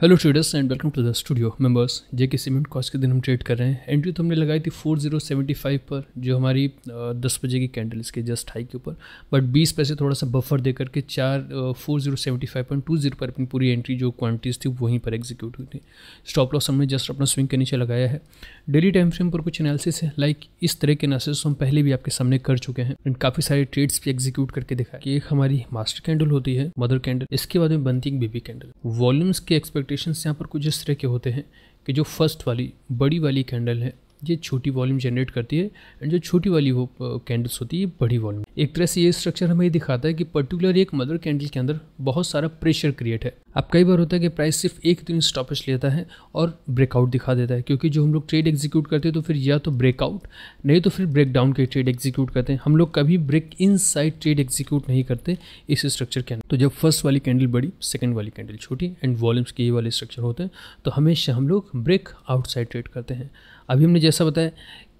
hello traders and welcome to the studio members J K cement cost के दिन हम trade कर रहे हैं एंट्री तो हमने लगाई थी 4075 पर जो हमारी दस बजे की कैंडल इसके जस्ट हाई के ऊपर बट 20 पैसे थोड़ा सा बफर दे करके चार four zero seventy five point two zero पर अपनी पूरी एंट्री जो क्वांटिटीज़ थी वहीं पर एग्जीक्यूट हुई थी स्टॉप लॉस हमने जस्ट अपना स्विंग के नीचे लगाया है डेली टाइम फ्रेम पर कुछ एनालिसिस है लाइक इस तरह के एनालिसिस हम पहले भी आपके सामने कर चुके हैं एंड काफ़ी सारे ट्रेड्स भी एग्जीक्यूट करके दिखाए एक हमारी मास्टर कैंडल होती है मदर कैंडल इसके बाद में बनती है बेबी कैंडल वॉल्यूम्स के एक्सपेक्ट एक्सपेक्टेशंस यहाँ पर कुछ इस तरह के होते हैं कि जो फर्स्ट वाली बड़ी वाली कैंडल है ये छोटी वॉल्यूम जनरेट करती है एंड जो छोटी वाली वो कैंडल्स होती है बड़ी वॉल्यूम एक तरह से ये स्ट्रक्चर हमें दिखाता है कि पर्टिकुलर एक मदर कैंडल के अंदर बहुत सारा प्रेशर क्रिएट है अब कई बार होता है कि प्राइस सिर्फ एक दिन स्टॉपेज लेता है और ब्रेकआउट दिखा देता है क्योंकि जो हम लोग ट्रेड एग्जीक्यूट करते हैं तो फिर या तो ब्रेकआउट नहीं तो फिर ब्रेकडाउन के ट्रेड एग्जीक्यूट करते हैं हम लोग कभी ब्रेक इन ट्रेड एग्जीक्यूट नहीं करते इस स्ट्रक्चर के अंदर तो जब फर्स्ट वाली कैंडल बड़ी सेकेंड वाली कैंडल छोटी एंड वॉल्यूम्स के ये वाले स्ट्रक्चर होते हैं तो हमेशा हम लोग ब्रेक आउटसाइड ट्रेड करते हैं अभी हमने जैसा बताया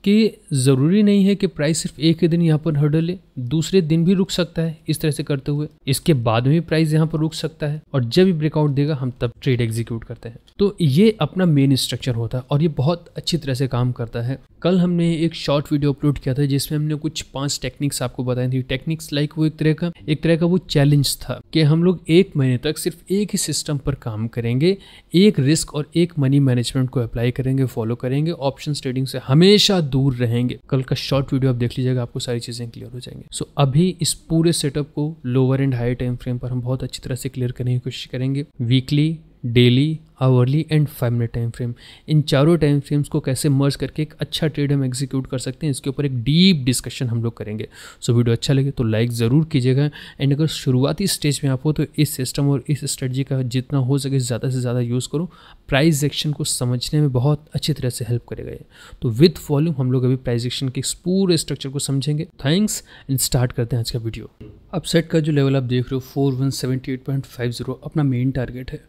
कि ज़रूरी नहीं है कि प्राइस सिर्फ एक ही दिन यहाँ पर हर्डल ले दूसरे दिन भी रुक सकता है इस तरह से करते हुए इसके बाद में भी प्राइस यहाँ पर रुक सकता है और जब भी ब्रेकआउट देगा हम तब ट्रेड एग्जीक्यूट करते हैं तो ये अपना मेन स्ट्रक्चर होता है और ये बहुत अच्छी तरह से काम करता है कल हमने एक शॉर्ट वीडियो अपलोड किया था जिसमें हमने कुछ पांच टेक्निक्स आपको बताई थी टेक्निक्स लाइक वो एक तरह का एक तरह का वो चैलेंज था कि हम लोग एक महीने तक सिर्फ एक ही सिस्टम पर काम करेंगे एक रिस्क और एक मनी मैनेजमेंट को अप्लाई करेंगे फॉलो करेंगे ऑप्शन ट्रेडिंग से हमेशा दूर रहेंगे कल का शॉर्ट वीडियो आप देख लीजिएगा आपको सारी चीज़ें क्लियर हो जाएंगे सो अभी इस पूरे सेटअप को lower and high time frame पर हम बहुत अच्छी तरह से क्लियर करने की कोशिश करेंगे weekly daily hourly and five minute time frame इन चारों टाइम फ्रेम्स को कैसे मर्ज करके एक अच्छा ट्रेड हम एग्जीक्यूट कर सकते हैं इसके ऊपर एक डीप डिस्कशन हम लोग करेंगे सो so, वीडियो अच्छा लगे तो लाइक ज़रूर कीजिएगा एंड अगर शुरुआती स्टेज में आप हो तो इस सिस्टम और इस स्ट्रेटजी का जितना हो सके ज़्यादा से ज़्यादा यूज़ करो प्राइज एक्शन को समझने में बहुत अच्छी तरह से हेल्प करेगा ये तो विथ वॉल्यूम हम लोग अभी प्राइज एक्शन के पूरे स्ट्रक्चर को समझेंगे थैंक्स एंड स्टार्ट करते हैं आज का वीडियो सेट का जो लेवल आप देख रहे हो four one eight point five zero अपना मेन टारगेट है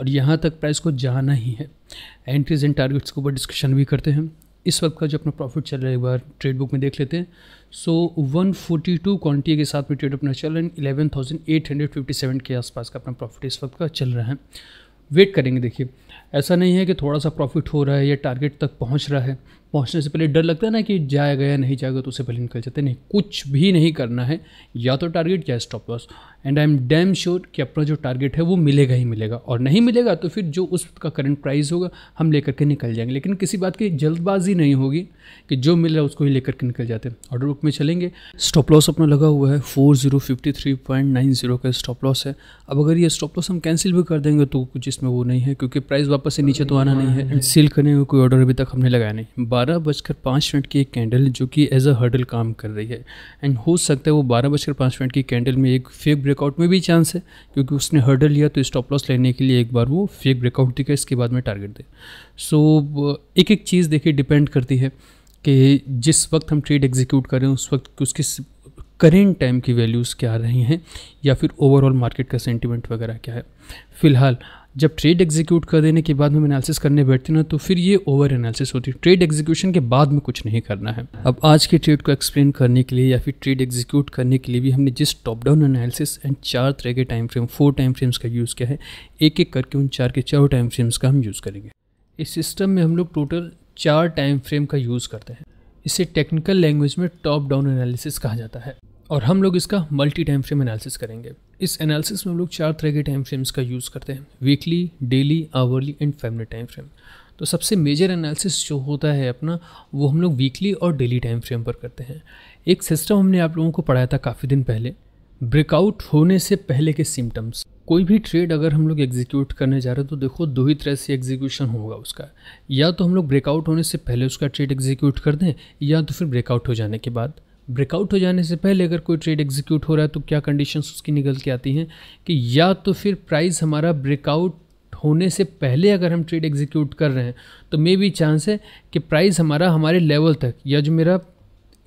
और यहाँ तक प्राइस को जाना ही है एंट्रीज एंड टारगेट्स के ऊपर डिस्कशन भी करते हैं इस वक्त का जो अपना प्रॉफिट चल रहा है एक बार ट्रेड बुक में देख लेते हैं सो so, 142 क्वांटिटी के साथ में ट्रेड अपना चल रहा है eleven thousand eight hundred fifty seven के आसपास का अपना प्रॉफिट इस वक्त का चल रहा है वेट करेंगे देखिए ऐसा नहीं है कि थोड़ा सा प्रॉफिट हो रहा है या टारगेट तक पहुंच रहा है पहुंचने से पहले डर लगता है ना कि जाएगा या नहीं जाएगा तो उससे पहले निकल जाते नहीं कुछ भी नहीं करना है या तो टारगेट या stop loss and I am damn sure कि अपना जो टारगेट है वो मिलेगा ही मिलेगा और नहीं मिलेगा तो फिर जो उसका करंट प्राइस होगा हम लेकर के निकल जाएंगे लेकिन किसी बात की जल्दबाजी नहीं होगी कि जो मिल रहा है उसको ही लेकर के निकल जाते हैं ऑर्डर बुक में चलेंगे स्टॉप लॉस अपना लगा हुआ है four zero fifty three point nine zero का स्टॉप लॉस है अब अगर ये स्टॉप लॉस हम कैंसिल भी कर देंगे तो कुछ इसमें वो नहीं है क्योंकि प्राइस वापस से नीचे तो आना नहीं है सील सेल करने का कोई ऑर्डर अभी तक हमने लगाया नहीं बारह बजकर पाँच मिनट की एक कैंडल जो कि एज अ हर्डल काम कर रही है एंड हो सकता है वो बारह बजकर पाँच मिनट की कैंडल में एक फेक ब्रेकआउट में भी चांस है क्योंकि उसने हर्डल लिया तो स्टॉप लॉस लेने के लिए एक बार वो फेक ब्रेकआउट दिखा इसके बाद में टारगेट दे सो so, एक एक चीज़ देखिए डिपेंड करती है कि जिस वक्त हम ट्रेड एग्जीक्यूट करें उस वक्त उसकी करेंट टाइम की वैल्यूज़ क्या रही हैं या फिर ओवरऑल मार्केट का सेंटिमेंट वगैरह क्या है फ़िलहाल जब ट्रेड एग्जीक्यूट कर देने के बाद हम एनालिसिस करने बैठते ना तो फिर ये ओवर एनालिसिस होती है ट्रेड एग्जीक्यूशन के बाद में कुछ नहीं करना है अब आज के ट्रेड को एक्सप्लेन करने के लिए या फिर ट्रेड एग्जीक्यूट करने के लिए भी हमने जिस टॉप डाउन एनालिसिस एंड चार तरह के time frame four time frames का यूज़ किया है एक एक करके उन चार के चारों टाइम फ्रेम्स का हम यूज़ करेंगे इस सिस्टम में हम लोग टोटल चार टाइम फ्रेम का यूज़ करते हैं इसे टेक्निकल लैंग्वेज में टॉप डाउन एनालिसिस कहा जाता है और हम लोग इसका मल्टी टाइम फ्रेम एनालिसिस करेंगे इस एनालिसिस में हम लोग चार तरह के टाइम फ्रेम्स का यूज़ करते हैं weekly daily hourly and family time frame तो सबसे मेजर एनालिसिस जो होता है अपना वो हम लोग वीकली और डेली टाइम फ्रेम पर करते हैं एक सिस्टम हमने आप लोगों को पढ़ाया था काफ़ी दिन पहले ब्रेकआउट होने से पहले के सिम्टम्स कोई भी ट्रेड अगर हम लोग एग्जीक्यूट करने जा रहे हैं तो देखो दो ही तरह से एग्जीक्यूशन होगा उसका या तो हम लोग ब्रेकआउट होने से पहले उसका ट्रेड एग्जीक्यूट कर दें या तो फिर ब्रेकआउट हो जाने के बाद ब्रेकआउट हो जाने से पहले अगर कोई ट्रेड एग्जीक्यूट हो रहा है तो क्या कंडीशंस उसकी निकल के आती हैं कि या तो फिर प्राइस हमारा ब्रेकआउट होने से पहले अगर हम ट्रेड एग्जीक्यूट कर रहे हैं तो मे बी चांस है कि प्राइस हमारा हमारे लेवल तक या जो मेरा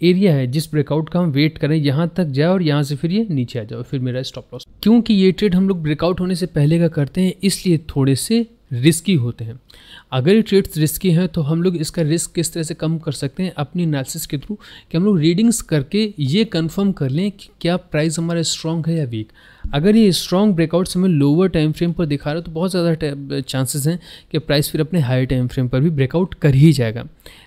एरिया है जिस ब्रेकआउट का हम वेट करें यहाँ तक जाए और यहाँ से फिर ये नीचे आ जाए फिर मेरा स्टॉप लॉस क्योंकि ये ट्रेड हम लोग ब्रेकआउट होने से पहले का करते हैं इसलिए थोड़े से रिस्की होते हैं अगर ये ट्रेड्स रिस्की हैं तो हम लोग इसका रिस्क किस तरह से कम कर सकते हैं अपनी एनालिसिस के थ्रू कि हम लोग रीडिंग्स करके ये कन्फर्म कर लें कि क्या प्राइस हमारा स्ट्रॉन्ग है या वीक अगर ये स्ट्रॉन्ग ब्रेकआउट्स हमें लोअर टाइम फ्रेम पर दिखा रहा है तो बहुत ज़्यादा चांसेस हैं कि प्राइस फिर अपने हाई टाइम फ्रेम पर भी ब्रेकआउट कर ही जाएगा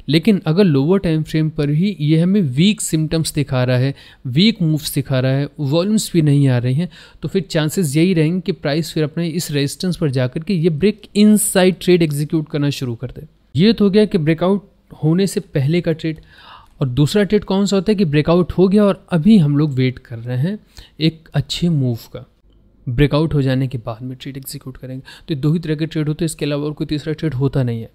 लेकिन अगर लोअर टाइम फ्रेम पर ही ये हमें वीक सिम्टम्स दिखा रहा है वीक मूव्स दिखा रहा है वॉल्यूम्स भी नहीं आ रही हैं तो फिर चांसेस यही रहेंगे कि प्राइस फिर अपने इस रेजिस्टेंस पर जाकर के ये ब्रेक इन ट्रेड एग्जीक्यूट करना शुरू कर दे ये तो हो गया कि ब्रेकआउट होने से पहले का ट्रेड और दूसरा ट्रेड कौन सा होता है कि ब्रेकआउट हो गया और अभी हम लोग वेट कर रहे हैं एक अच्छे मूव का ब्रेकआउट हो जाने के बाद में ट्रेड एग्जीक्यूट करेंगे तो दो ही तरह के ट्रेड होते हैं इसके अलावा और कोई तीसरा ट्रेड होता नहीं है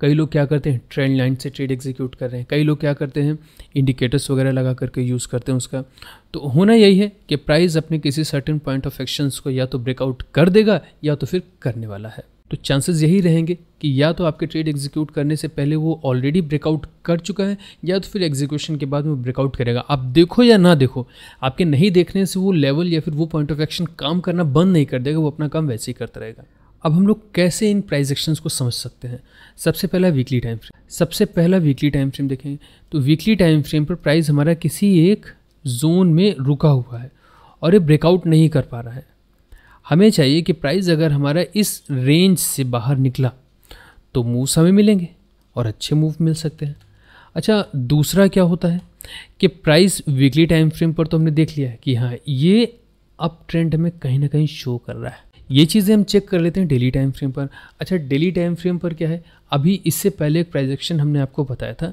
कई लोग क्या करते हैं ट्रेंड लाइन से ट्रेड एग्जीक्यूट कर रहे हैं कई लोग क्या करते हैं इंडिकेटर्स वगैरह लगा करके यूज़ करते हैं उसका तो होना यही है कि प्राइस अपने किसी सर्टेन पॉइंट ऑफ एक्शंस को या तो ब्रेकआउट कर देगा या तो फिर करने वाला है तो चांसेस यही रहेंगे कि या तो आपके ट्रेड एग्जीक्यूट करने से पहले वो ऑलरेडी ब्रेकआउट कर चुका है या तो फिर एग्जीक्यूशन के बाद वो ब्रेकआउट करेगा आप देखो या ना देखो आपके नहीं देखने से वो लेवल या फिर वो पॉइंट ऑफ एक्शन काम करना बंद नहीं कर देगा वो अपना काम वैसे ही करता रहेगा अब हम लोग कैसे इन प्राइस एक्शंस को समझ सकते हैं सबसे पहला वीकली टाइम फ्रेम सबसे पहला वीकली टाइम फ्रेम देखें तो वीकली टाइम फ्रेम पर प्राइस हमारा किसी एक जोन में रुका हुआ है और ये ब्रेकआउट नहीं कर पा रहा है हमें चाहिए कि प्राइस अगर हमारा इस रेंज से बाहर निकला तो मूव्स हमें मिलेंगे और अच्छे मूव मिल सकते हैं अच्छा दूसरा क्या होता है कि प्राइस वीकली टाइम फ्रेम पर तो हमने देख लिया है कि हाँ ये अप ट्रेंड हमें कहीं ना कहीं शो कर रहा है ये चीज़ें हम चेक कर लेते हैं डेली टाइम फ्रेम पर अच्छा डेली टाइम फ्रेम पर क्या है अभी इससे पहले एक प्राइजेक्शन हमने आपको बताया था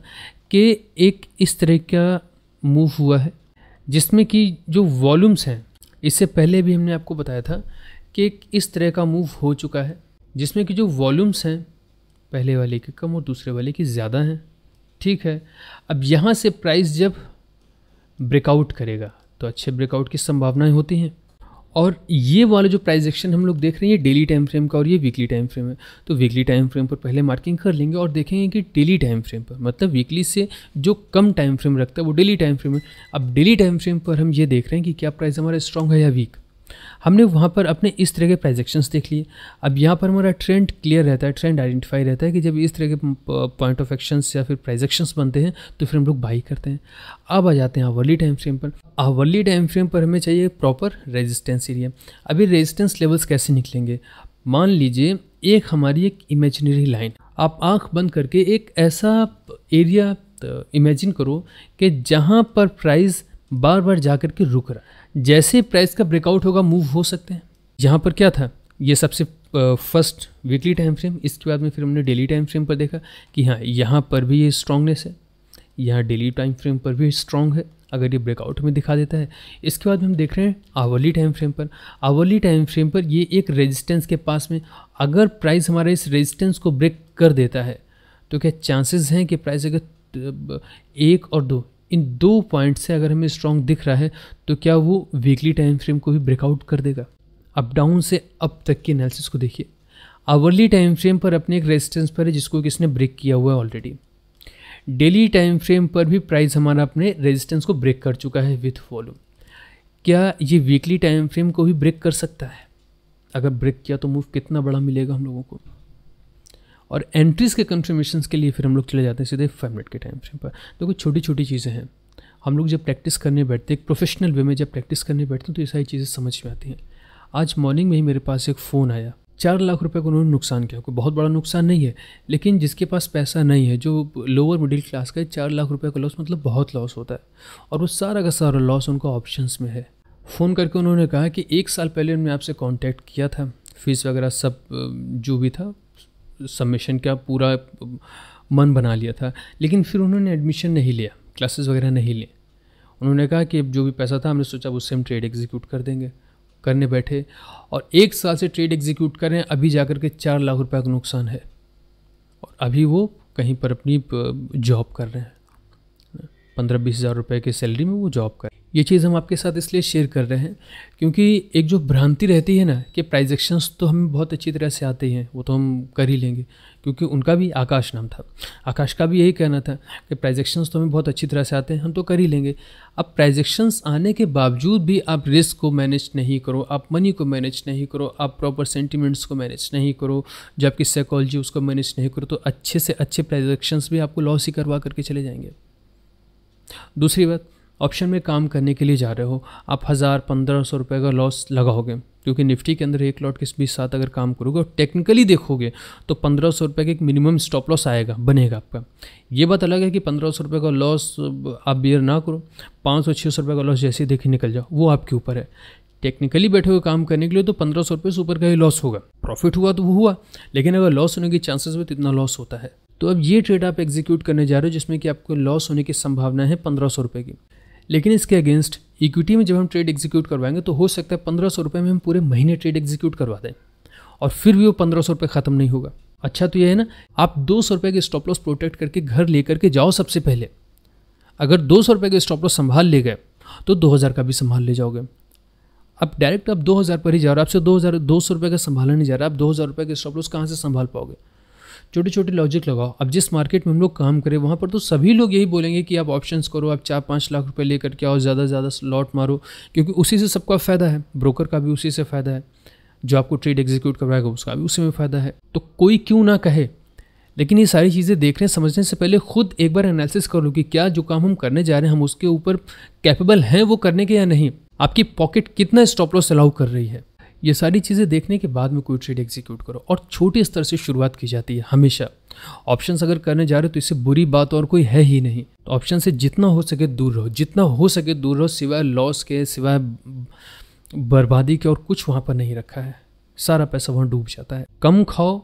कि एक इस तरह का मूव हुआ है जिसमें कि जो वॉल्यूम्स हैं इससे पहले भी हमने आपको बताया था कि एक इस तरह का मूव हो चुका है जिसमें कि जो वॉल्यूम्स हैं पहले वाले के कम और दूसरे वाले की ज़्यादा हैं ठीक है अब यहाँ से प्राइस जब ब्रेकआउट करेगा तो अच्छे ब्रेकआउट की संभावनाएं होती हैं और ये वाला जो प्राइस एक्शन हम लोग देख रहे हैं ये डेली टाइम फ्रेम का और ये वीकली टाइम फ्रेम है तो वीकली टाइम फ्रेम पर पहले मार्किंग कर लेंगे और देखेंगे कि डेली टाइम फ्रेम पर मतलब वीकली से जो कम टाइम फ्रेम रखता है वो डेली टाइम फ्रेम है अब डेली टाइम फ्रेम पर हम ये देख रहे हैं कि क्या प्राइस हमारा स्ट्रॉन्ग है या वीक हमने वहाँ पर अपने इस तरह के प्रोजेक्शंस देख लिए अब यहाँ पर हमारा ट्रेंड क्लियर रहता है ट्रेंड आइडेंटिफाई रहता है कि जब इस तरह के पॉइंट ऑफ एक्शंस या फिर प्रोजेक्शंस बनते हैं तो फिर हम लोग बाई करते हैं अब आ जाते हैं आवरली टाइम फ्रेम पर आवरली टाइम फ्रेम पर हमें चाहिए प्रॉपर रेजिस्टेंस एरिया अभी रेजिस्टेंस लेवल्स कैसे निकलेंगे मान लीजिए एक हमारी एक इमेजिनरी लाइन आप आँख बंद करके एक ऐसा एरिया इमेजिन करो कि जहाँ पर प्राइस बार बार जा के रुक रहा है जैसे प्राइस का ब्रेकआउट होगा मूव हो सकते हैं यहाँ पर क्या था ये सबसे फर्स्ट वीकली टाइम फ्रेम इसके बाद में फिर हमने डेली टाइम फ्रेम पर देखा कि हाँ यहाँ पर भी ये स्ट्रांगनेस है यहाँ डेली टाइम फ्रेम पर भी स्ट्रांग है अगर ये ब्रेकआउट में दिखा देता है इसके बाद हम देख रहे हैं आवर्ली टाइम फ्रेम पर आवर्ली टाइम फ्रेम पर ये एक रेजिस्टेंस के पास में अगर प्राइस हमारे इस रेजिस्टेंस को ब्रेक कर देता है तो क्या चांसेस हैं कि प्राइस अगर एक और दो इन दो पॉइंट से अगर हमें स्ट्रॉन्ग दिख रहा है तो क्या वो वीकली टाइम फ्रेम को भी ब्रेकआउट कर देगा अप डाउन से अप तक के एनालिसिस को देखिए आवरली टाइम फ्रेम पर अपने एक रेजिस्टेंस पर है जिसको किसने ब्रेक किया हुआ है ऑलरेडी डेली टाइम फ्रेम पर भी प्राइस हमारा अपने रेजिस्टेंस को ब्रेक कर चुका है विथ वॉल्यूम क्या ये वीकली टाइम फ्रेम को भी ब्रेक कर सकता है अगर ब्रेक किया तो मूव कितना बड़ा मिलेगा हम लोगों को और एंट्रीज़ के कन्फर्मेशन के लिए फिर हम लोग चले जाते हैं सीधे फाइव मिनट के टाइम फ्रेम पर तो कुछ छोटी छोटी चीज़ें हैं हम लोग जब प्रैक्टिस करने बैठते हैं एक प्रोफेशनल वे में जब प्रैक्टिस करने बैठते हैं तो ये सारी चीज़ें समझ में आती हैं आज मॉर्निंग में ही मेरे पास एक फ़ोन आया चार लाख रुपए का उन्होंने नुकसान किया कोई बहुत बड़ा नुकसान नहीं है लेकिन जिसके पास पैसा नहीं है जो लोअर मिडिल क्लास का है चार लाख रुपए का लॉस मतलब बहुत लॉस होता है और वो सारा का सारा लॉस उनका ऑप्शंस में है फ़ोन करके उन्होंने कहा कि एक साल पहले उन्होंने आपसे कॉन्टैक्ट किया था फीस वगैरह सब जो भी था सबमिशन का पूरा मन बना लिया था लेकिन फिर उन्होंने एडमिशन नहीं लिया क्लासेस वगैरह नहीं लिए उन्होंने कहा कि जो भी पैसा था हमने सोचा उससे हम ट्रेड एग्जीक्यूट कर देंगे करने बैठे और एक साल से ट्रेड एग्जीक्यूट कर रहे हैं अभी जाकर के चार लाख रुपये का नुकसान है और अभी वो कहीं पर अपनी जॉब कर रहे हैं पंद्रह बीस हज़ार रुपये की सैलरी में वो जॉब करें ये चीज़ हम आपके साथ इसलिए शेयर कर रहे हैं क्योंकि एक जो भ्रांति रहती है ना कि प्राइजेक्शन्स तो हमें बहुत अच्छी तरह से आते हैं वो तो हम कर ही लेंगे क्योंकि उनका भी आकाश नाम था आकाश का भी यही कहना था कि प्राइजेक्शन्स तो हमें बहुत अच्छी तरह से आते हैं हम तो कर ही लेंगे अब प्राइजेक्शन्स आने के बावजूद भी आप रिस्क को मैनेज नहीं करो आप मनी को मैनेज नहीं करो आप प्रॉपर सेंटिमेंट्स को मैनेज नहीं करो जबकि साइकोलॉजी उसको मैनेज नहीं करो तो अच्छे से अच्छे प्राइजेक्शन्स भी आपको लॉस ही करवा करके चले जाएंगे दूसरी बात ऑप्शन में काम करने के लिए जा रहे हो आप हज़ार पंद्रह सौ रुपये का लॉस लगाओगे क्योंकि निफ्टी के अंदर एक लॉट के बीच साथ अगर काम करोगे और टेक्निकली देखोगे तो पंद्रह सौ रुपये का एक मिनिमम स्टॉप लॉस आएगा बनेगा आपका ये बात अलग है कि पंद्रह सौ रुपये का लॉस आप बियर ना करो पाँच सौ छः सौ रुपये का लॉस जैसे देखे निकल जाओ वो आपके ऊपर है टेक्निकली बैठे हुए काम करने के लिए तो पंद्रह सौ रुपये से ऊपर का ही लॉस होगा प्रॉफिट हुआ तो वो हुआ लेकिन अगर लॉस होने के चांसेस में तो इतना लॉस होता है तो अब ये ट्रेड आप एग्जीक्यूट करने जा रहे हो जिसमें कि आपको लॉस होने की संभावना है पंद्रह सौ रुपये की लेकिन इसके अगेंस्ट इक्विटी में जब हम ट्रेड एग्जीक्यूट करवाएंगे तो हो सकता है पंद्रह सौ रुपये में हम पूरे महीने ट्रेड एग्जीक्यूट करवा दें और फिर भी वो पंद्रह सौ रुपये ख़त्म नहीं होगा अच्छा तो ये है ना आप दो सौ रुपये के स्टॉप लॉस प्रोटेक्ट करके घर लेकर के जाओ सबसे पहले अगर दो सौ रुपये के स्टॉप लॉस संभाल ले गए तो दो हज़ार का भी संभाल ले जाओगे अब डायरेक्ट आप दो हज़ार पर ही जा रहे हो आपसे दो हज़ार दो सौ रुपये का संभाला नहीं जा रहा आप दो हज़ार रुपये के स्टॉप लॉस कहाँ से संभाल पाओगे छोटे छोटे लॉजिक लगाओ अब जिस मार्केट में हम लोग काम करें वहाँ पर तो सभी लोग यही बोलेंगे कि आप ऑप्शंस करो आप चार पाँच लाख रुपए लेकर के आओ ज़्यादा से ज़्यादा लॉट मारो क्योंकि उसी से सबका फ़ायदा है ब्रोकर का भी उसी से फ़ायदा है जो आपको ट्रेड एग्जीक्यूट करवाएगा उसका भी उसी में फ़ायदा है तो कोई क्यों ना कहे लेकिन ये सारी चीज़ें देखने समझने से पहले खुद एक बार एनालिसिस कर लो कि क्या जो काम हम करने जा रहे हैं हम उसके ऊपर कैपेबल हैं वो करने के या नहीं आपकी पॉकेट कितना स्टॉप लॉस अलाउ कर रही है ये सारी चीज़ें देखने के बाद में कोई ट्रेड एग्जीक्यूट करो और छोटे स्तर से शुरुआत की जाती है हमेशा ऑप्शंस अगर करने जा रहे हो तो इससे बुरी बात और कोई है ही नहीं तो ऑप्शन से जितना हो सके दूर रहो जितना हो सके दूर रहो सिवाय लॉस के सिवाय बर्बादी के और कुछ वहाँ पर नहीं रखा है सारा पैसा वहाँ डूब जाता है कम खाओ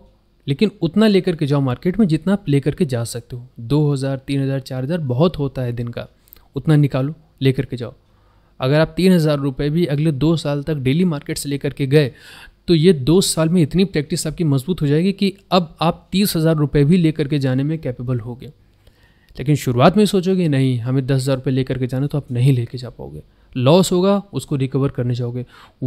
लेकिन उतना लेकर के जाओ मार्केट में जितना आप लेकर के जा सकते हो दो हज़ार तीन हज़ार चार हज़ार बहुत होता है दिन का उतना निकालो लेकर के जाओ अगर आप तीन हज़ार रुपये भी अगले दो साल तक डेली मार्केट से लेकर के गए तो ये दो साल में इतनी प्रैक्टिस आपकी मजबूत हो जाएगी कि अब आप तीस हज़ार रुपये भी लेकर के जाने में कैपेबल हो गए लेकिन शुरुआत में सोचोगे नहीं हमें दस हज़ार रुपये लेकर के जाना तो आप नहीं लेके जा पाओगे लॉस होगा उसको रिकवर करने जाओगे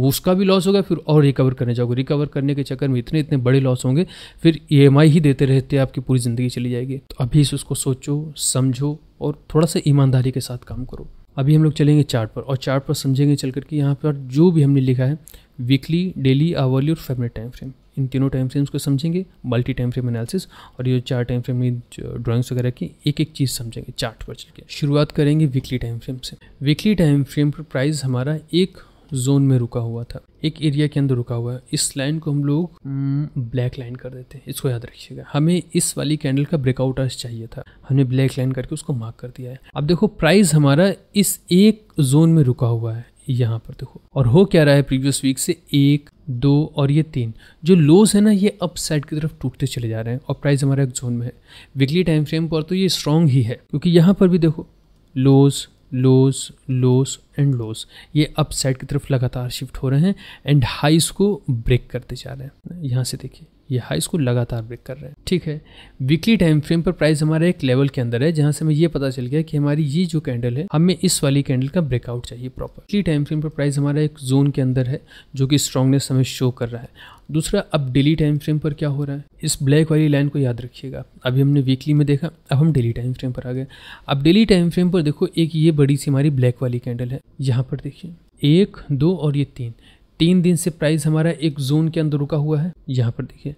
उसका भी लॉस होगा फिर और रिकवर करने जाओगे रिकवर करने के चक्कर में इतने इतने बड़े लॉस होंगे फिर ई ही देते रहते आपकी पूरी ज़िंदगी चली जाएगी तो अभी इस उसको सोचो समझो और थोड़ा सा ईमानदारी के साथ काम करो अभी हम लोग चलेंगे चार्ट पर और चार्ट पर समझेंगे चल करके यहाँ पर जो भी हमने लिखा है वीकली डेली आवर्ली और फेवरेट टाइम फ्रेम इन तीनों टाइम फ्रेम्स को समझेंगे मल्टी टाइम फ्रेम एनालिसिस और ये चार टाइम फ्रेम में ड्राइंग्स वगैरह की एक एक चीज़ समझेंगे चार्ट पर चल के शुरुआत करेंगे वीकली टाइम फ्रेम से वीकली टाइम फ्रेम पर प्राइस हमारा एक जोन में रुका हुआ था एक एरिया के अंदर रुका हुआ है इस लाइन को हम लोग ब्लैक हम्म, लाइन कर देते हैं इसको याद रखिएगा हमें इस वाली कैंडल का ब्रेकआउट आज चाहिए था हमने ब्लैक लाइन करके उसको मार्क कर दिया है अब देखो प्राइस हमारा इस एक जोन में रुका हुआ है यहाँ पर देखो और हो क्या रहा है प्रीवियस वीक से एक दो और ये तीन जो लोज है ना ये अप साइड की तरफ टूटते चले जा रहे हैं और प्राइस हमारा एक जोन में है वीकली टाइम फ्रेम पर तो ये स्ट्रॉन्ग ही है क्योंकि यहाँ पर भी देखो lows lows lows and lows ये अप साइड की तरफ लगातार शिफ्ट हो रहे हैं एंड हाइस को ब्रेक करते जा रहे हैं यहाँ से देखिए ये हाइस को लगातार ब्रेक कर रहे हैं ठीक है वीकली टाइम फ्रेम पर प्राइस हमारा एक लेवल के अंदर है जहाँ से हमें ये पता चल गया कि हमारी ये जो कैंडल है हमें इस वाली कैंडल का ब्रेकआउट चाहिए प्रॉपर वीकली टाइम फ्रेम पर प्राइस हमारा एक जोन के अंदर है जो कि स्ट्रांगनेस हमें शो कर रहा है दूसरा अब डेली टाइम फ्रेम पर क्या हो रहा है इस ब्लैक वाली लाइन को याद रखिएगा अभी हमने वीकली में देखा अब हम डेली टाइम फ्रेम पर आ गए अब डेली टाइम फ्रेम पर देखो एक ये बड़ी सी हमारी ब्लैक वाली कैंडल है यहाँ पर देखिए एक दो और ये तीन तीन दिन से प्राइस हमारा एक जोन के अंदर रुका हुआ है यहाँ पर देखिए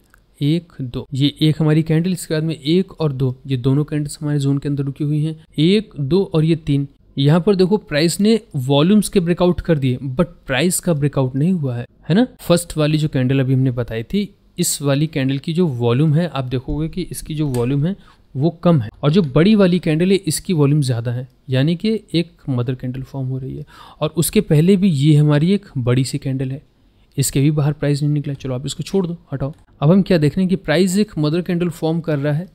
एक दो ये एक हमारी कैंडल इसके बाद में एक और दो ये दोनों कैंडल्स हमारे जोन के अंदर रुकी हुई हैं एक दो और ये तीन यहाँ पर देखो प्राइस ने वॉल्यूम्स के ब्रेकआउट कर दिए बट प्राइस का ब्रेकआउट नहीं हुआ है है ना फर्स्ट वाली जो कैंडल अभी हमने बताई थी इस वाली कैंडल की जो वॉल्यूम है आप देखोगे कि इसकी जो वॉल्यूम है वो कम है और जो बड़ी वाली कैंडल है इसकी वॉल्यूम ज़्यादा है यानी कि एक मदर कैंडल फॉर्म हो रही है और उसके पहले भी ये हमारी एक बड़ी सी कैंडल है इसके भी बाहर प्राइस नहीं निकला चलो आप इसको छोड़ दो हटाओ अब हम क्या देख रहे हैं कि प्राइस एक मदर कैंडल फॉर्म कर रहा है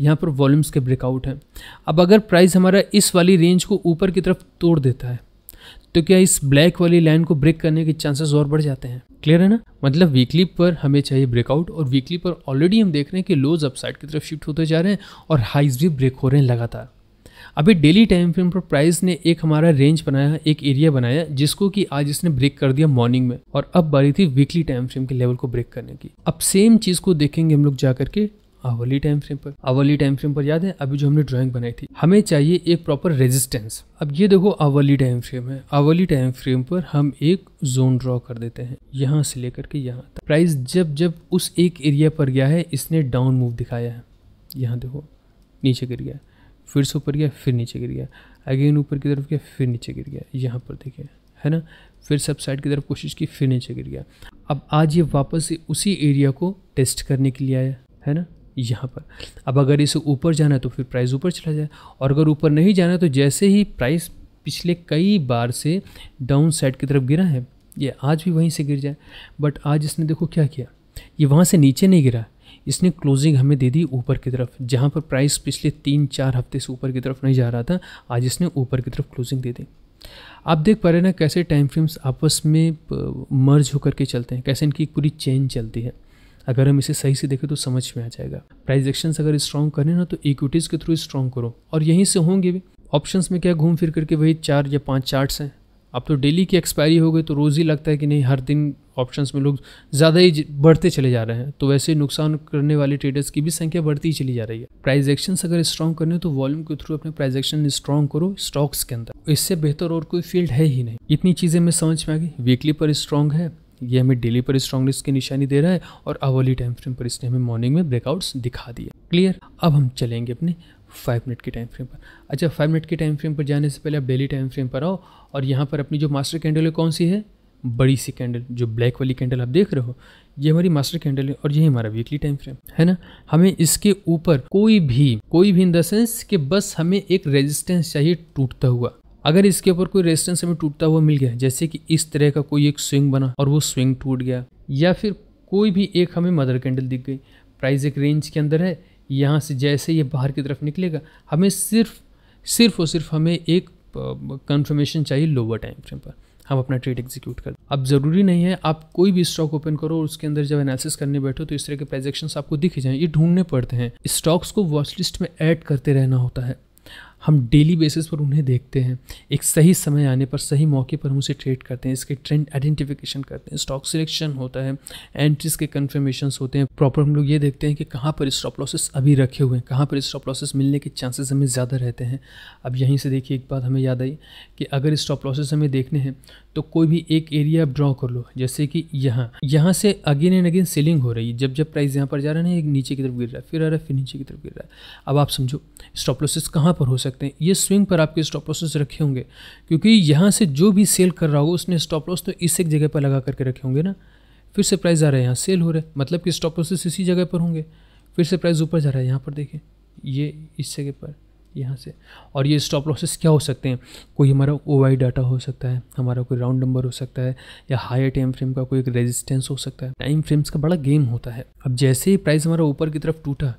यहाँ पर वॉल्यूम्स के ब्रेकआउट हैं अब अगर प्राइस हमारा इस वाली रेंज को ऊपर की तरफ तोड़ देता है तो क्या इस ब्लैक वाली लाइन को ब्रेक करने के चांसेस और बढ़ जाते हैं क्लियर है ना मतलब वीकली पर हमें चाहिए ब्रेकआउट और वीकली पर ऑलरेडी हम देख रहे हैं कि लोज अपसाइड की तरफ शिफ्ट होते जा रहे हैं और हाइज भी ब्रेक हो रहे हैं लगातार अभी डेली टाइम फ्रेम पर प्राइस ने एक हमारा रेंज बनाया एक एरिया बनाया जिसको कि आज इसने ब्रेक कर दिया मॉर्निंग में और अब बारी थी वीकली टाइम फ्रेम के लेवल को ब्रेक करने की अब सेम चीज़ को देखेंगे हम लोग जा करके आवली टाइम फ्रेम पर आवली टाइम फ्रेम पर याद है अभी जो हमने ड्राइंग बनाई थी हमें चाहिए एक प्रॉपर रेजिस्टेंस अब ये देखो आवली टाइम फ्रेम है आवली टाइम फ्रेम पर हम एक जोन ड्रॉ कर देते हैं यहाँ से लेकर के यहाँ तक प्राइस जब जब उस एक एरिया पर गया है इसने डाउन मूव दिखाया है यहाँ देखो नीचे गिर गया फिर से ऊपर गया फिर नीचे गिर गया अगेन ऊपर की तरफ गया फिर नीचे गिर गया यहाँ पर देखिए है ना फिर सब साइड की तरफ कोशिश की फिर नीचे गिर गया अब आज ये वापस उसी एरिया को टेस्ट करने के लिए आया है ना यहाँ पर अब अगर इसे ऊपर जाना है तो फिर प्राइस ऊपर चला जाए और अगर ऊपर नहीं जाना है तो जैसे ही प्राइस पिछले कई बार से डाउन साइड की तरफ गिरा है ये आज भी वहीं से गिर जाए बट आज इसने देखो क्या किया ये वहाँ से नीचे नहीं गिरा इसने क्लोजिंग हमें दे दी ऊपर की तरफ जहाँ पर प्राइस पिछले तीन चार हफ्ते से ऊपर की तरफ नहीं जा रहा था आज इसने ऊपर की तरफ क्लोजिंग दे दी आप देख पा रहे हैं ना कैसे टाइम फ्रेम्स आपस में मर्ज होकर के चलते हैं कैसे इनकी पूरी चेन चलती है अगर हम इसे सही से देखें तो समझ में आ जाएगा प्राइस एक्शन अगर स्ट्रॉन्ग करें ना तो इक्विटीज़ के थ्रू स्ट्रॉन्ग करो और यहीं से होंगे भी ऑप्शंस में क्या घूम फिर करके वही चार या पाँच चार्ट्स हैं अब तो डेली की एक्सपायरी हो गई तो रोज़ ही लगता है कि नहीं हर दिन ऑप्शंस में लोग ज़्यादा ही बढ़ते चले जा रहे हैं तो वैसे नुकसान करने वाले ट्रेडर्स की भी संख्या बढ़ती ही चली जा रही है प्राइज एक्शन अगर स्ट्रॉन्ग करने तो वॉल्यूम के थ्रू अपने प्राइस एक्शन स्ट्रॉन्ग करो स्टॉक्स के अंदर इससे बेहतर और कोई फील्ड है ही नहीं इतनी चीज़ें मैं समझ में आ गई वीकली पर स्ट्रॉन्ग है ये हमें डेली पर स्ट्रॉन्गनेस की निशानी दे रहा है और अवर्ली टाइम फ्रेम पर इसने हमें मॉर्निंग में ब्रेकआउट्स दिखा दिए क्लियर अब हम चलेंगे अपने फाइव मिनट के टाइम फ्रेम पर अच्छा फाइव मिनट के टाइम फ्रेम पर जाने से पहले आप डेली टाइम फ्रेम पर आओ और यहाँ पर अपनी जो मास्टर कैंडल है कौन सी है बड़ी सी कैंडल जो ब्लैक वाली कैंडल आप देख रहे हो ये हमारी मास्टर कैंडल है और ये हमारा वीकली टाइम फ्रेम है ना हमें इसके ऊपर कोई भी कोई भी इन द सेंस कि बस हमें एक रेजिस्टेंस चाहिए टूटता हुआ अगर इसके ऊपर कोई रेजिस्टेंस हमें टूटता हुआ मिल गया जैसे कि इस तरह का कोई एक स्विंग बना और वो स्विंग टूट गया या फिर कोई भी एक हमें मदर कैंडल दिख गई प्राइस एक रेंज के अंदर है यहाँ से जैसे ये बाहर की तरफ निकलेगा हमें सिर्फ सिर्फ और सिर्फ हमें एक कंफर्मेशन चाहिए लोअर टाइम फ्रेम पर हम अपना ट्रेड एग्जीक्यूट कर अब ज़रूरी नहीं है आप कोई भी स्टॉक ओपन करो और उसके अंदर जब एनालिसिस करने बैठो तो इस तरह के प्रोजेक्शंस आपको दिखे जाएँ ये ढूंढने पड़ते हैं स्टॉक्स को वॉच लिस्ट में ऐड करते रहना होता है हम डेली बेसिस पर उन्हें देखते हैं एक सही समय आने पर सही मौके पर हम उसे ट्रेड करते हैं इसके ट्रेंड आइडेंटिफिकेशन करते हैं स्टॉक सिलेक्शन होता है एंट्रीज के कन्फर्मेशंस होते हैं प्रॉपर हम लोग ये देखते हैं कि कहाँ पर स्टॉप लॉसेस अभी रखे हुए हैं कहाँ पर स्टॉप लॉसेस मिलने के चांसेस हमें ज़्यादा रहते हैं अब यहीं से देखिए एक बात हमें याद आई कि अगर स्टॉप लॉसेस हमें देखने हैं तो कोई भी एक एरिया आप ड्रॉ कर लो जैसे कि यहाँ यहाँ से अगेन एंड अगेन सेलिंग हो रही है जब जब प्राइस यहाँ पर जा रहा है ना एक नीचे की तरफ गिर रहा है फिर आ रहा है फिर नीचे की तरफ गिर रहा है अब आप समझो स्टॉप लॉसेस कहाँ पर हो सकते हैं ये स्विंग पर आपके स्टॉप लॉसेस रखे होंगे क्योंकि यहाँ से जो भी सेल कर रहा होगा उसने स्टॉप लॉस तो इस एक जगह पर लगा करके रखे होंगे ना फिर से प्राइस आ रहा है यहाँ सेल हो रहा है मतलब कि स्टॉप लॉसेस इसी जगह पर होंगे फिर से प्राइस ऊपर जा रहा है यहाँ पर देखें ये इस जगह पर यहाँ से और ये स्टॉप लॉसेस क्या हो सकते हैं कोई हमारा ओ वाई डाटा हो सकता है हमारा कोई राउंड नंबर हो सकता है या हायर टाइम फ्रेम का कोई एक रेजिस्टेंस हो सकता है टाइम फ्रेम्स का बड़ा गेम होता है अब जैसे ही प्राइस हमारा ऊपर की तरफ टूटा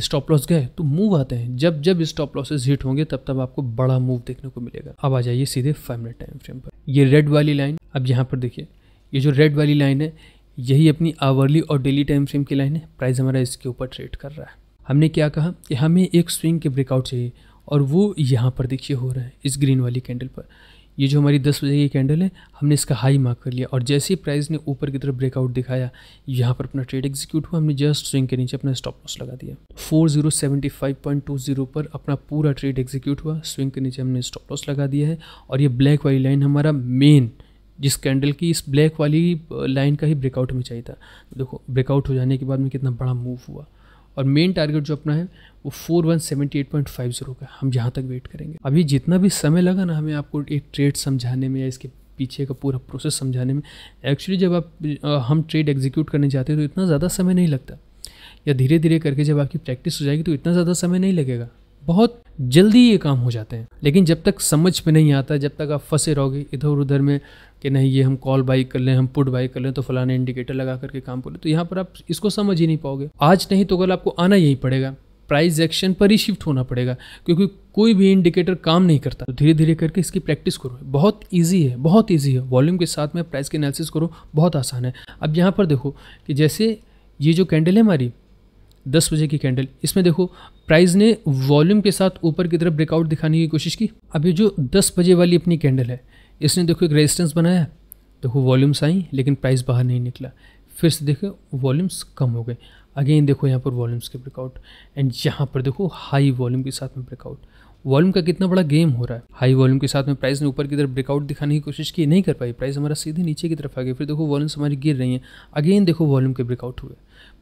स्टॉप लॉस गए तो मूव आते हैं जब जब स्टॉप लॉसेस हिट होंगे तब तब आपको बड़ा मूव देखने को मिलेगा अब आ जाइए सीधे फाइव मिनट टाइम फ्रेम पर ये रेड वाली लाइन अब यहाँ पर देखिए ये जो रेड वाली लाइन है यही अपनी आवर्ली और डेली टाइम फ्रेम की लाइन है प्राइस हमारा इसके ऊपर ट्रेड कर रहा है हमने क्या कहा कि हमें एक स्विंग के ब्रेकआउट चाहिए और वो यहाँ पर देखिए हो रहा है इस ग्रीन वाली कैंडल पर ये जो हमारी दस बजे की कैंडल है हमने इसका हाई मार्क कर लिया और जैसे ही प्राइस ने ऊपर की तरफ ब्रेकआउट दिखाया यहाँ पर अपना ट्रेड एग्जीक्यूट हुआ हमने जस्ट स्विंग के नीचे अपना स्टॉप लॉस लगा दिया 4075.20 पर अपना पूरा ट्रेड एग्जीक्यूट हुआ स्विंग के नीचे हमने स्टॉप लॉस लगा दिया है और ये ब्लैक वाली लाइन हमारा मेन जिस कैंडल की इस ब्लैक वाली लाइन का ही ब्रेकआउट हमें चाहिए था देखो ब्रेकआउट हो जाने के बाद में कितना बड़ा मूव हुआ और मेन टारगेट जो अपना है वो four one seventy eight point five zero का हम जहाँ तक वेट करेंगे अभी जितना भी समय लगा ना हमें आपको एक ट्रेड समझाने में या इसके पीछे का पूरा प्रोसेस समझाने में एक्चुअली जब आप हम ट्रेड एग्जीक्यूट करने जाते हैं तो इतना ज़्यादा समय नहीं लगता या धीरे धीरे करके जब आपकी प्रैक्टिस हो जाएगी तो इतना ज़्यादा समय नहीं लगेगा बहुत जल्दी ये काम हो जाते हैं लेकिन जब तक समझ में नहीं आता जब तक आप फंसे रहोगे इधर उधर में कि नहीं ये हम कॉल बाई कर लें हम पुट बाई कर लें तो फलाने इंडिकेटर लगा करके काम कर तो यहाँ पर आप इसको समझ ही नहीं पाओगे आज नहीं तो कल आपको आना यही पड़ेगा प्राइस एक्शन पर ही शिफ्ट होना पड़ेगा क्योंकि कोई भी इंडिकेटर काम नहीं करता तो धीरे धीरे करके इसकी प्रैक्टिस करो बहुत ईजी है बहुत ईजी है वॉल्यूम के साथ में प्राइस के एनालिसिस करो बहुत आसान है अब यहाँ पर देखो कि जैसे ये जो कैंडल है हमारी दस बजे की कैंडल इसमें देखो प्राइस ने वॉल्यूम के साथ ऊपर की तरफ ब्रेकआउट दिखाने की कोशिश की अब ये जो दस बजे वाली अपनी कैंडल है इसने देखो एक रेजिस्टेंस बनाया देखो वॉल्यूम्स आई लेकिन प्राइस बाहर नहीं निकला फिर से देखो वॉल्यूम्स कम हो गए अगेन देखो यहाँ पर वॉल्यूम्स के ब्रेकआउट एंड यहाँ पर देखो हाई वॉल्यूम के साथ में ब्रेकआउट वॉल्यूम का कितना बड़ा गेम हो रहा है हाई वॉल्यूम के साथ में प्राइस ने ऊपर की तरफ ब्रेकआउट दिखाने की कोशिश की नहीं कर पाई प्राइस हमारा सीधे नीचे की तरफ आ गया फिर देखो वॉल्यूम्स हमारी गिर रही हैं अगेन देखो वॉल्यूम के ब्रेकआउट हुए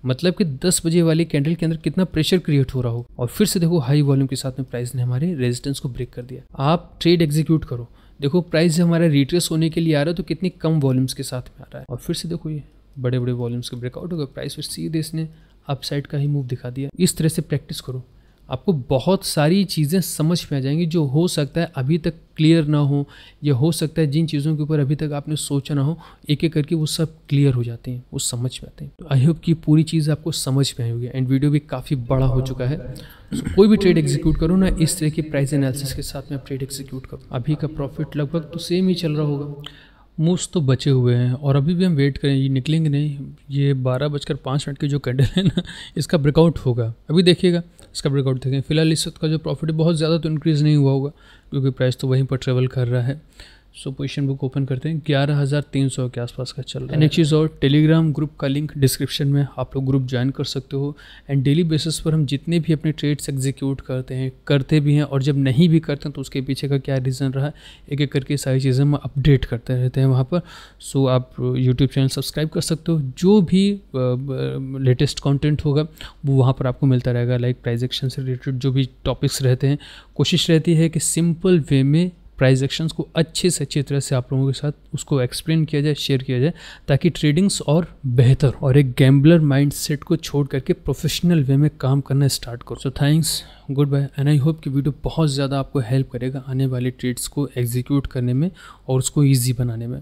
मतलब कि 10 बजे वाली कैंडल के अंदर कितना प्रेशर क्रिएट हो रहा हो और फिर से देखो हाई वॉल्यूम के साथ में प्राइस ने हमारे रेजिस्टेंस को ब्रेक कर दिया आप ट्रेड एग्जीक्यूट करो देखो प्राइस हमारा रिट्रेस होने के लिए आ रहा है तो कितनी कम वॉल्यूम्स के साथ में आ रहा है और फिर से देखो ये बड़े बड़े वॉल्यूम्स के ब्रेकआउट हो गए प्राइस फिर सीधे इसने अपसाइड का ही मूव दिखा दिया इस तरह से प्रैक्टिस करो आपको बहुत सारी चीज़ें समझ में आ जाएंगी जो हो सकता है अभी तक क्लियर ना हो या हो सकता है जिन चीज़ों के ऊपर अभी तक आपने सोचा ना हो एक एक करके वो सब क्लियर हो जाते हैं वो समझ में आते हैं तो आई होप कि पूरी चीज़ आपको समझ में आई होगी एंड वीडियो भी काफ़ी बड़ा हो चुका है so, कोई भी ट्रेड एग्जीक्यूट करो ना इस तरह की प्राइस एनालिसिस के साथ में आप ट्रेड एग्जीक्यूट करो अभी का प्रॉफिट लगभग तो सेम ही चल रहा होगा मूव्स तो बचे हुए हैं और अभी भी हम वेट करें ये निकलेंगे नहीं ये बारह बजकर पाँच मिनट की जो कैंडल है ना इसका ब्रेकआउट होगा अभी देखिएगा इसका ब्रेकआउट देखें फिलहाल इस वक्त का जो प्रॉफिट बहुत ज़्यादा तो इंक्रीज़ नहीं हुआ होगा क्योंकि प्राइस तो वहीं पर ट्रेवल कर रहा है सो पोजिशन बुक ओपन करते हैं ग्यारह हज़ार तीन सौ के आसपास का चल रहा है एच चीज़ और टेलीग्राम ग्रुप का लिंक डिस्क्रिप्शन में आप लोग ग्रुप ज्वाइन कर सकते हो एंड डेली बेसिस पर हम जितने भी अपने ट्रेड्स एग्जीक्यूट करते हैं करते भी हैं और जब नहीं भी करते हैं तो उसके पीछे का क्या रीज़न रहा एक एक करके सारी चीज़ें हम अपडेट करते रहते हैं वहाँ पर सो आप यूट्यूब चैनल सब्सक्राइब कर सकते हो जो भी लेटेस्ट कॉन्टेंट होगा वो वहाँ पर आपको मिलता रहेगा लाइक प्राइजेक्शन से रिलेटेड जो भी टॉपिक्स रहते हैं कोशिश रहती है कि सिंपल वे में प्राइस एक्शंस को अच्छे से अच्छी तरह से आप लोगों के साथ उसको एक्सप्लेन किया जाए शेयर किया जाए ताकि ट्रेडिंग्स और बेहतर और एक गैम्बलर माइंड सेट को छोड़ करके प्रोफेशनल वे में काम करना स्टार्ट करो so thanks good bye and I hope कि वीडियो बहुत ज़्यादा आपको हेल्प करेगा आने वाले ट्रेड्स को एग्जीक्यूट करने में और उसको ईजी बनाने में